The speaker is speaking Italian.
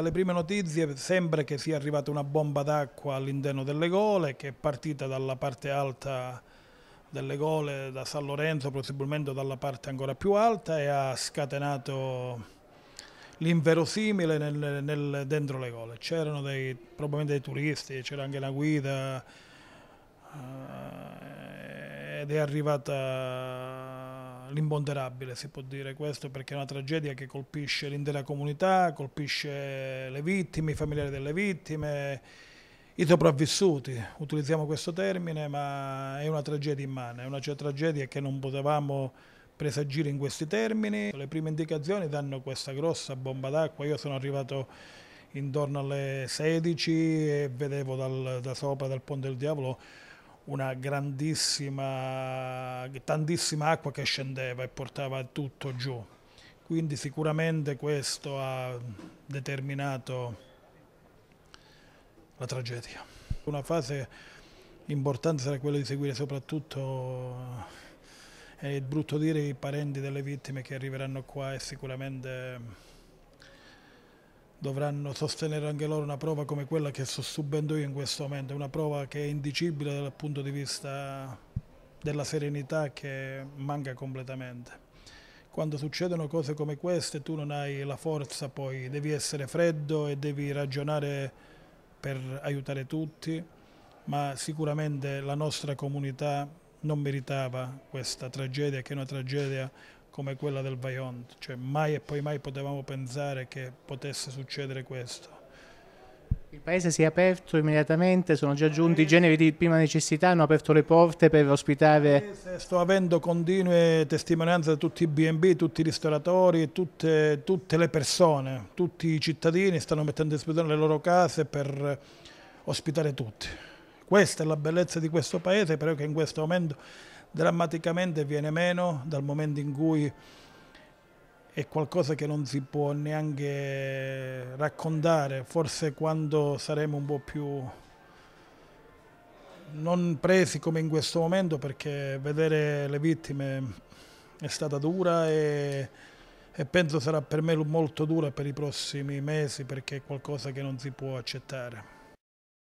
Dalle prime notizie sembra che sia arrivata una bomba d'acqua all'interno delle gole che è partita dalla parte alta delle gole da San Lorenzo, possibilmente dalla parte ancora più alta e ha scatenato l'inverosimile nel, nel, dentro le gole. C'erano dei, probabilmente dei turisti, c'era anche una guida eh, ed è arrivata l'imponderabile, si può dire questo, perché è una tragedia che colpisce l'intera comunità, colpisce le vittime, i familiari delle vittime, i sopravvissuti, utilizziamo questo termine, ma è una tragedia immane, è una cioè tragedia che non potevamo presagire in questi termini. Le prime indicazioni danno questa grossa bomba d'acqua, io sono arrivato intorno alle 16 e vedevo dal, da sopra dal Ponte del Diavolo una grandissima tantissima acqua che scendeva e portava tutto giù. Quindi sicuramente questo ha determinato la tragedia. Una fase importante sarà quella di seguire soprattutto, eh, è brutto dire, i parenti delle vittime che arriveranno qua e sicuramente dovranno sostenere anche loro una prova come quella che sto subendo io in questo momento, una prova che è indicibile dal punto di vista della serenità che manca completamente. Quando succedono cose come queste tu non hai la forza poi, devi essere freddo e devi ragionare per aiutare tutti, ma sicuramente la nostra comunità non meritava questa tragedia che è una tragedia come quella del Vaillant. cioè mai e poi mai potevamo pensare che potesse succedere questo. Il paese si è aperto immediatamente, sono già giunti i generi di prima necessità, hanno aperto le porte per ospitare... Sto avendo continue testimonianze da tutti i B&B, tutti i ristoratori, tutte, tutte, le persone, tutti i cittadini stanno mettendo in disposizione le loro case per ospitare tutti. Questa è la bellezza di questo paese, però che in questo momento drammaticamente viene meno dal momento in cui è qualcosa che non si può neanche raccontare, forse quando saremo un po' più non presi come in questo momento perché vedere le vittime è stata dura e, e penso sarà per me molto dura per i prossimi mesi perché è qualcosa che non si può accettare.